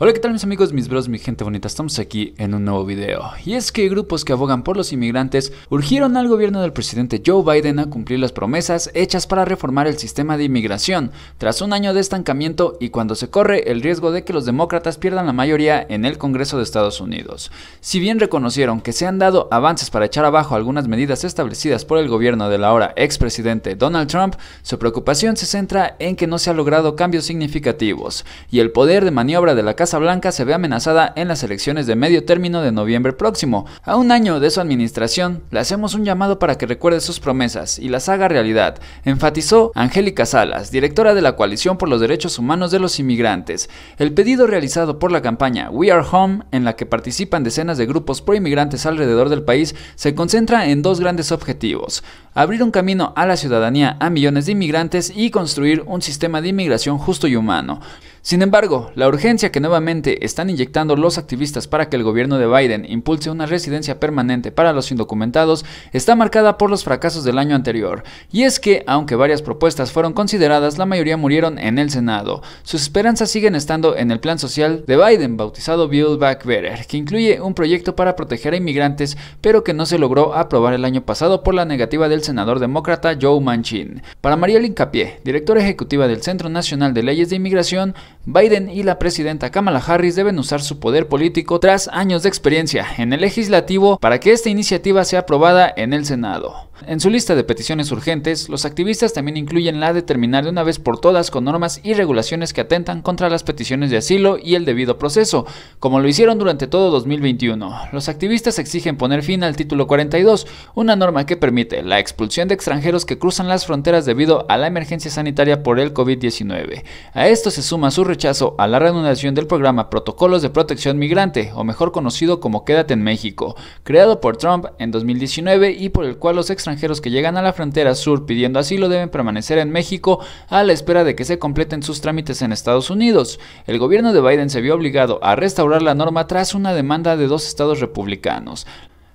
Hola qué tal mis amigos, mis bros, mi gente bonita, estamos aquí en un nuevo video. Y es que grupos que abogan por los inmigrantes urgieron al gobierno del presidente Joe Biden a cumplir las promesas hechas para reformar el sistema de inmigración, tras un año de estancamiento y cuando se corre el riesgo de que los demócratas pierdan la mayoría en el Congreso de Estados Unidos. Si bien reconocieron que se han dado avances para echar abajo algunas medidas establecidas por el gobierno del ahora presidente Donald Trump, su preocupación se centra en que no se han logrado cambios significativos y el poder de maniobra de la Casa Blanca se ve amenazada en las elecciones de medio término de noviembre próximo. A un año de su administración, le hacemos un llamado para que recuerde sus promesas y las haga realidad, enfatizó Angélica Salas, directora de la Coalición por los Derechos Humanos de los Inmigrantes. El pedido realizado por la campaña We Are Home, en la que participan decenas de grupos pro-inmigrantes alrededor del país, se concentra en dos grandes objetivos. Abrir un camino a la ciudadanía a millones de inmigrantes y construir un sistema de inmigración justo y humano. Sin embargo, la urgencia que nuevamente están inyectando los activistas para que el gobierno de Biden impulse una residencia permanente para los indocumentados está marcada por los fracasos del año anterior, y es que, aunque varias propuestas fueron consideradas, la mayoría murieron en el Senado. Sus esperanzas siguen estando en el plan social de Biden bautizado Build Back Better, que incluye un proyecto para proteger a inmigrantes, pero que no se logró aprobar el año pasado por la negativa del senador demócrata Joe Manchin. Para María Incapié, directora ejecutiva del Centro Nacional de Leyes de Inmigración, Biden y la presidenta Kamala Harris deben usar su poder político tras años de experiencia en el legislativo para que esta iniciativa sea aprobada en el Senado. En su lista de peticiones urgentes, los activistas también incluyen la de terminar de una vez por todas con normas y regulaciones que atentan contra las peticiones de asilo y el debido proceso, como lo hicieron durante todo 2021. Los activistas exigen poner fin al título 42, una norma que permite la expulsión de extranjeros que cruzan las fronteras debido a la emergencia sanitaria por el COVID-19. A esto se suma su rechazo a la reanudación del programa Protocolos de Protección Migrante, o mejor conocido como Quédate en México, creado por Trump en 2019 y por el cual los extranjeros extranjeros que llegan a la frontera sur pidiendo asilo deben permanecer en México a la espera de que se completen sus trámites en Estados Unidos. El gobierno de Biden se vio obligado a restaurar la norma tras una demanda de dos estados republicanos.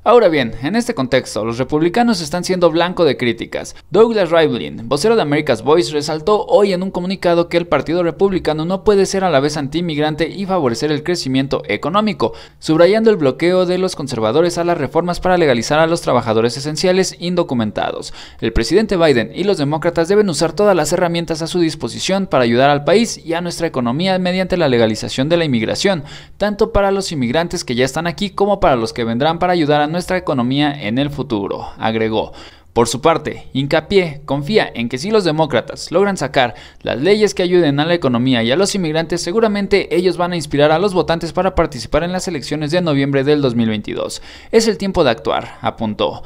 Ahora bien, en este contexto, los republicanos están siendo blanco de críticas. Douglas Rivlin, vocero de America's Voice, resaltó hoy en un comunicado que el Partido Republicano no puede ser a la vez anti-inmigrante y favorecer el crecimiento económico, subrayando el bloqueo de los conservadores a las reformas para legalizar a los trabajadores esenciales indocumentados. El presidente Biden y los demócratas deben usar todas las herramientas a su disposición para ayudar al país y a nuestra economía mediante la legalización de la inmigración, tanto para los inmigrantes que ya están aquí como para los que vendrán para ayudar a nuestra economía en el futuro, agregó. Por su parte, hincapié confía en que si los demócratas logran sacar las leyes que ayuden a la economía y a los inmigrantes, seguramente ellos van a inspirar a los votantes para participar en las elecciones de noviembre del 2022. Es el tiempo de actuar, apuntó.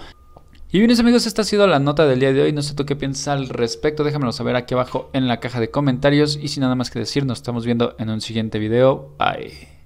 Y bien amigos, esta ha sido la nota del día de hoy. No sé tú qué piensas al respecto, déjamelo saber aquí abajo en la caja de comentarios. Y sin nada más que decir, nos estamos viendo en un siguiente video. Bye.